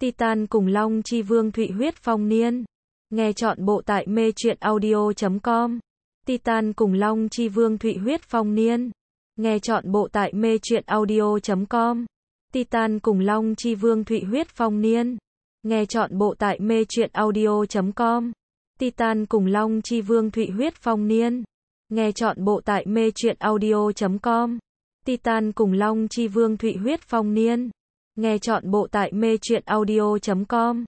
Titan cùng Long Chi Vương Thụy Huyết Phong Niên. Nghe chọn bộ tại mê truyện audio.com. Titan cùng Long Chi Vương Thụy Huyết Phong Niên. Nghe chọn bộ tại mê truyện audio.com. Titan cùng Long Chi Vương Thụy Huyết Phong Niên. Nghe chọn bộ tại mê truyện audio.com. Titan cùng Long Chi Vương Thụy Huyết Phong Niên. Nghe chọn bộ tại mê truyện audio.com. Titan cùng Long Chi Vương Thụy Huyết Phong Niên. Nghe chọn bộ tại mê chuyện audio.com